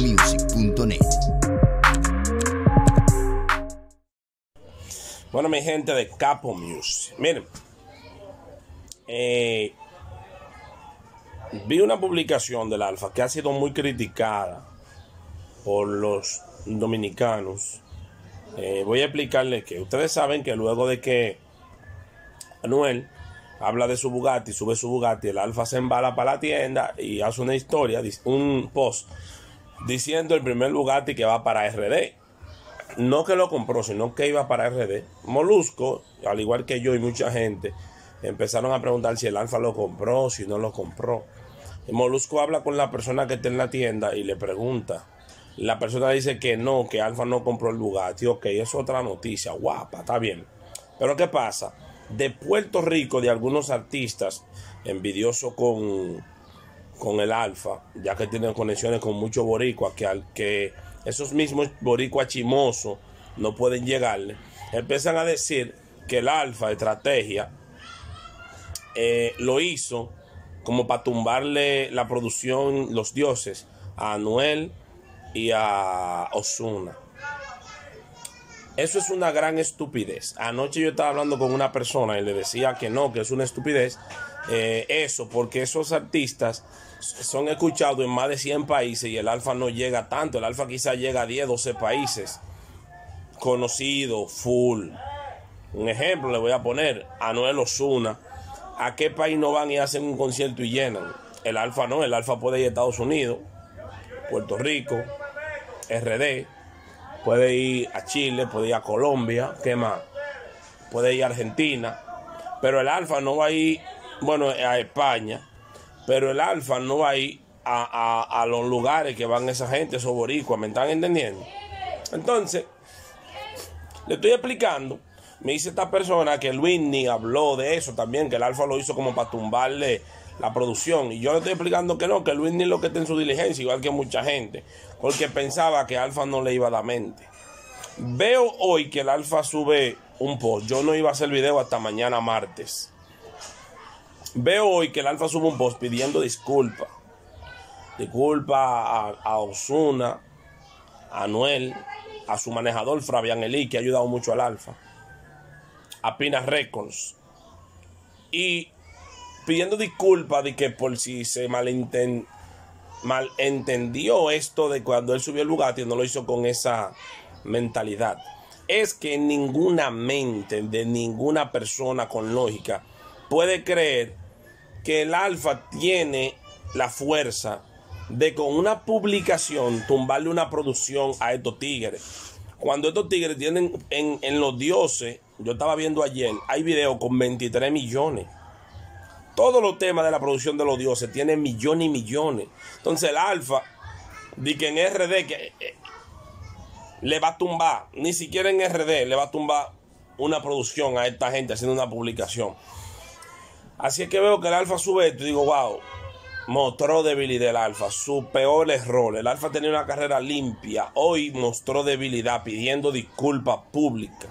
Music.net. Bueno, mi gente de Capo Music. Miren, eh, vi una publicación del Alfa que ha sido muy criticada por los dominicanos. Eh, voy a explicarles que ustedes saben que luego de que Anuel habla de su Bugatti, sube su Bugatti, el Alfa se embala para la tienda y hace una historia, un post diciendo el primer Bugatti que va para RD. No que lo compró, sino que iba para RD. Molusco, al igual que yo y mucha gente, empezaron a preguntar si el Alfa lo compró, si no lo compró. Molusco habla con la persona que está en la tienda y le pregunta. La persona dice que no, que Alfa no compró el Bugatti. Ok, es otra noticia, guapa, está bien. Pero ¿qué pasa? De Puerto Rico, de algunos artistas, envidioso con con el Alfa, ya que tienen conexiones con muchos boricuas que, al, que esos mismos boricuas chimosos no pueden llegarle, empiezan a decir que el Alfa, estrategia, eh, lo hizo como para tumbarle la producción Los Dioses a Anuel y a Osuna. Eso es una gran estupidez. Anoche yo estaba hablando con una persona y le decía que no, que es una estupidez eh, eso, porque esos artistas son escuchados en más de 100 países y el alfa no llega tanto. El alfa quizás llega a 10, 12 países. Conocido, full. Un ejemplo le voy a poner, a Noel Osuna. ¿A qué país no van y hacen un concierto y llenan? El alfa no, el alfa puede ir a Estados Unidos, Puerto Rico, RD, puede ir a Chile, puede ir a Colombia, ¿qué más? Puede ir a Argentina, pero el alfa no va a ir, bueno, a España, pero el alfa no va a ir a, los lugares que van esa gente, esos boricuas, ¿me están entendiendo? Entonces, le estoy explicando. Me dice esta persona que el Whitney habló de eso también, que el alfa lo hizo como para tumbarle la producción. Y yo le estoy explicando que no, que Whitney es lo que está en su diligencia, igual que mucha gente, porque pensaba que Alfa no le iba a la mente. Veo hoy que el Alfa sube un post. Yo no iba a hacer video hasta mañana martes. Veo hoy que el Alfa sube un post pidiendo disculpa, Disculpa a, Osuna, a Noel, a su manejador Fabián Eli, que ha ayudado mucho al Alfa, a Pina Records. Y pidiendo disculpas de que por si se malentendió esto de cuando él subió el Bugatti, no lo hizo con esa mentalidad. Es que ninguna mente de ninguna persona con lógica puede creer que el alfa tiene la fuerza de con una publicación tumbarle una producción a estos tigres. Cuando estos tigres tienen en, los dioses, yo estaba viendo ayer, hay videos con 23 millones. Todos los temas de la producción de los dioses tienen millones y millones. Entonces el alfa, di que en RD, que eh, le va a tumbar, ni siquiera en RD le va a tumbar una producción a esta gente haciendo una publicación. Así es que veo que el Alfa sube esto y digo, wow, mostró debilidad el Alfa, su peor error. El Alfa tenía una carrera limpia, hoy mostró debilidad pidiendo disculpas públicas,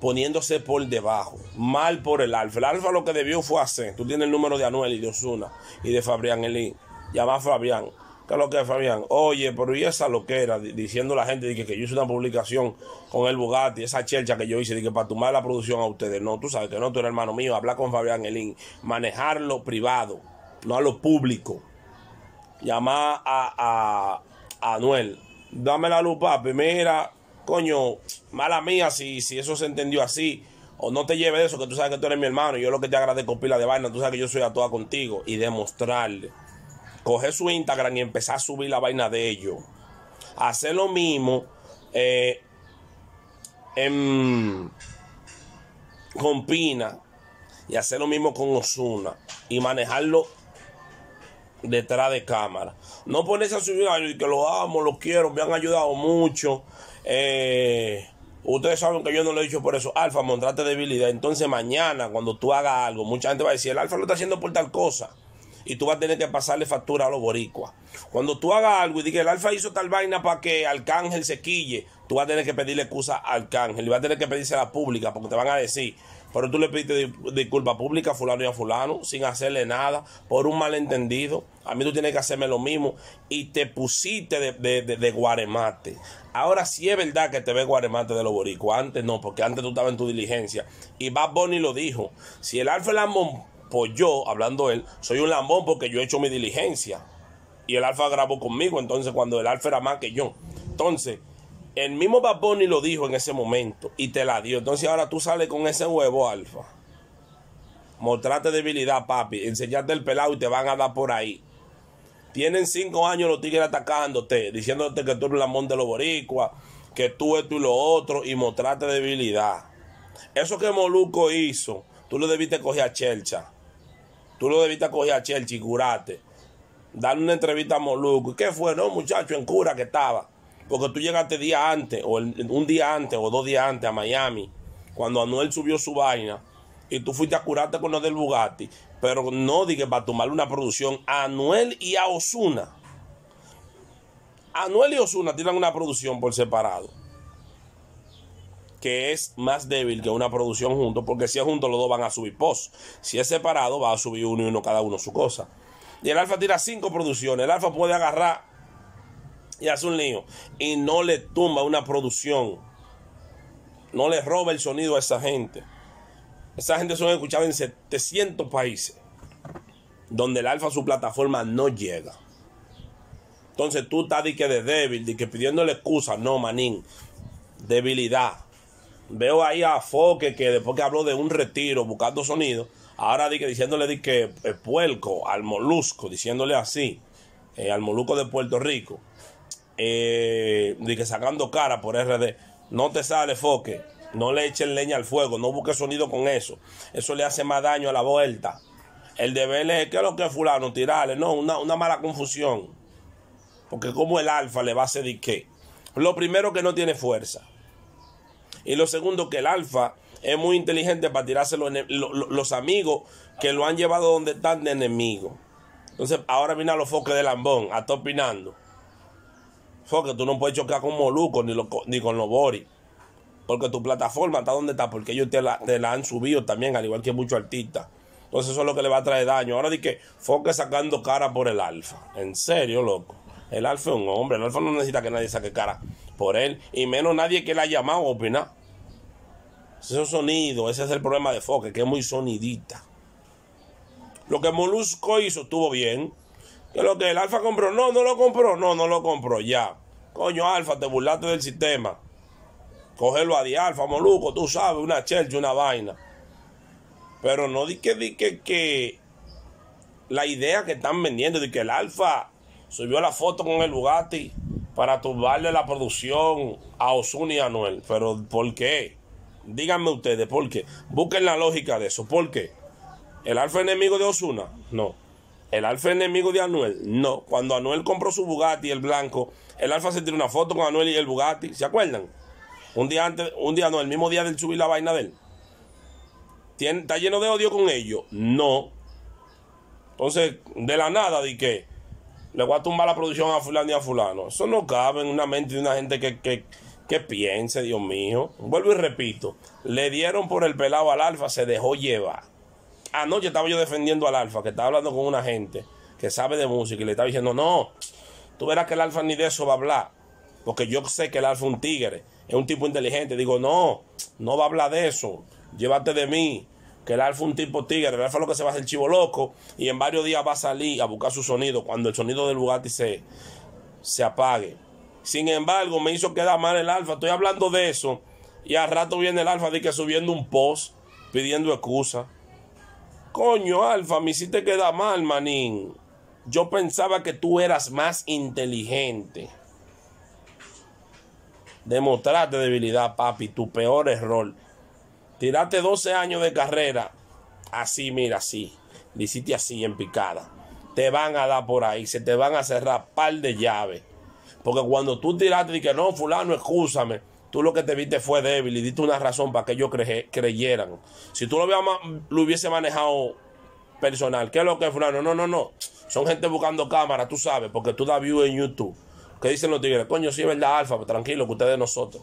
poniéndose por debajo, mal por el Alfa. El Alfa lo que debió fue hacer, tú tienes el número de Anuel y de Osuna y de Fabián Elín, llama a Fabián. ¿Qué es lo que es, Fabián? Oye, pero y esa loquera, diciendo a la gente que, que yo hice una publicación con el Bugatti, esa chercha que yo hice, para tomar la producción a ustedes. No, tú sabes que no, tú eres hermano mío, habla con Fabián Elín, manejar privado, no a lo público. Llamar a, Anuel, dame la lupa, papi, mira, coño, mala mía si, si eso se entendió así. O no te lleves eso, que tú sabes que tú eres mi hermano. Y yo lo que te agradezco pila de vaina, tú sabes que yo soy a toda contigo. Y demostrarle coger su Instagram y empezar a subir la vaina de ellos. Hacer lo mismo eh, con Pina y hacer lo mismo con Osuna y manejarlo detrás de cámara. No ponerse a subir a que lo amo, lo quiero, me han ayudado mucho. Eh, ustedes saben que yo no lo he dicho por eso. Alfa, montrate debilidad. Entonces mañana cuando tú hagas algo, mucha gente va a decir, el Alfa lo está haciendo por tal cosa y tú vas a tener que pasarle factura a los boricuas. Cuando tú hagas algo y digas, el alfa hizo tal vaina para que Arcángel se quille, tú vas a tener que pedirle excusa a Arcángel y vas a tener que pedirse a la pública porque te van a decir, pero tú le pediste disculpa pública a fulano y a fulano sin hacerle nada por un malentendido. A mí tú tienes que hacerme lo mismo y te pusiste de, guaremate. Ahora sí es verdad que te ves guaremate de los boricuas. Antes no, porque antes tú estabas en tu diligencia. Y Bad Bunny lo dijo. Si el Alfa Lambón pues yo, hablando él, soy un lambón porque yo he hecho mi diligencia. Y el Alfa grabó conmigo, entonces cuando el Alfa era más que yo. Entonces, el mismo Bad Bunny lo dijo en ese momento y te la dio. Entonces ahora tú sales con ese huevo, Alfa. Mostrate debilidad, papi. Enseñarte el pelado y te van a dar por ahí. Tienen cinco años los tigres atacándote, diciéndote que tú eres lambón de los boricuas, que tú esto y lo otro, y mostrate debilidad. Eso que Moluco hizo, tú lo debiste coger a Chelcha. Tú lo debiste coger a Chelsea, curarte. Darle una entrevista a Moluco. qué fue? No, muchacho, en cura que estaba. Porque tú llegaste día antes, o un día antes, o dos días antes a Miami, cuando Anuel subió su vaina, y tú fuiste a curarte con los del Bugatti. Pero no dije para tomar una producción Anuel y a Osuna. Anuel y Osuna tienen una producción por separado que es más débil que una producción junto porque si es junto los dos van a subir post. Si es separado, va a subir uno y uno cada uno su cosa. Y el alfa tira cinco producciones. El alfa puede agarrar y hace un lío. Y no le tumba una producción. No le roba el sonido a esa gente. Esa gente son escuchado en 700 países. Donde el alfa su plataforma no llega. Entonces tú estás de que de débil, de que pidiéndole excusa. No, manín. Debilidad Veo ahí a Foque que después que habló de un retiro buscando sonido, ahora di que, diciéndole di que eh, puerco al molusco, diciéndole así, eh, al molusco de Puerto Rico, eh, que sacando cara por RD. No te sale Foque, no le echen leña al fuego, no busques sonido con eso. Eso le hace más daño a la vuelta. El de es, ¿qué es lo que es fulano? Tirarle, no, una, mala confusión. Porque como el alfa le va a hacer di Lo primero que no tiene fuerza. Y lo segundo, que el alfa es muy inteligente para tirarse los, los, amigos que lo han llevado donde están de enemigo. Entonces, ahora viene a los foques de Lambón, a estar opinando. Foque, tú no puedes chocar con Moluco ni, ni con los Boris. Porque tu plataforma está donde está, porque ellos te la, han subido también, al igual que muchos artistas. Entonces eso es lo que le va a traer daño. Ahora di que Foque sacando cara por el alfa. En serio, loco. El alfa es un hombre. El alfa no necesita que nadie saque cara por él. Y menos nadie que le haya llamado a opinar. Ese sonido, ese es el problema de Foque, que es muy sonidita. Lo que Molusco hizo estuvo bien. Que lo que el Alfa compró, no, no lo compró, no, no lo compró, ya. Coño, Alfa, te burlaste del sistema. Cógelo a di Alfa, Molusco, tú sabes, una chelcha, una vaina. Pero no di que, di que, que la idea que están vendiendo, de que el Alfa subió la foto con el Bugatti para tumbarle la producción a Osuni y a Anuel. Pero ¿por qué? Díganme ustedes, ¿por qué? Busquen la lógica de eso. ¿Por qué? ¿El alfa enemigo de Osuna? No. ¿El alfa enemigo de Anuel? No. Cuando Anuel compró su Bugatti, el blanco, el alfa se tiró una foto con Anuel y el Bugatti. ¿Se acuerdan? Un día antes, un día no, el mismo día del subir la vaina de él. ¿Está lleno de odio con ellos? No. Entonces, de la nada, ¿de que Le voy a tumbar la producción a fulano y a fulano. Eso no cabe en una mente de una gente que que piense, Dios mío. Vuelvo y repito, le dieron por el pelado al alfa, se dejó llevar. Anoche estaba yo defendiendo al alfa, que estaba hablando con una gente que sabe de música y le estaba diciendo, no, tú verás que el alfa ni de eso va a hablar, porque yo sé que el alfa es un tigre, es un tipo inteligente. Digo, no, no va a hablar de eso, llévate de mí. Que el alfa es un tipo tigre, el alfa es lo que se va a hacer chivo loco y en varios días va a salir a buscar su sonido cuando el sonido del Bugatti se, se apague. Sin embargo, me hizo quedar mal el alfa. Estoy hablando de eso. Y al rato viene el alfa de subiendo un post pidiendo excusa. Coño, alfa, me hiciste quedar mal, manín. Yo pensaba que tú eras más inteligente. Demostrate debilidad, papi, tu peor error. Tiraste 12 años de carrera. Así, mira, así. Le hiciste así en picada. Te van a dar por ahí. Se te van a cerrar par de llaves. Porque cuando tú tiraste y que no, fulano, excúsame, tú lo que te viste fue débil y diste una razón para que ellos creyeran. Si tú lo, lo hubiese manejado personal, ¿qué es lo que es fulano? No, no, no. Son gente buscando cámara, tú sabes, porque tú das view en YouTube. ¿Qué dicen los tigres? Coño, sí es verdad, Alfa, pues, tranquilo, que ustedes nosotros.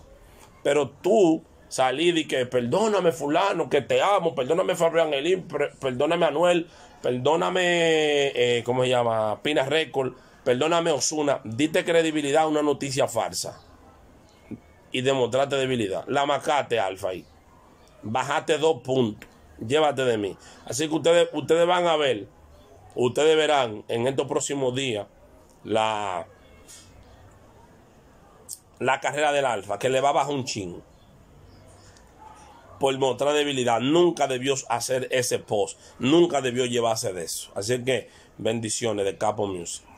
Pero tú salí y que perdóname fulano, que te amo, perdóname Fabio Angelín, perdóname Manuel, perdóname, eh, ¿cómo se llama? Pina Record, Perdóname, Osuna, dite credibilidad a una noticia falsa. Y demostraste debilidad. La macate Alfa, ahí. Bajaste dos puntos. Llévate de mí. Así que ustedes, ustedes van a ver, ustedes verán en estos próximos días la, la carrera del Alfa, que le va bajo un chingo. Por mostrar debilidad. Nunca debió hacer ese post. Nunca debió llevarse de eso. Así que bendiciones de Capo Music.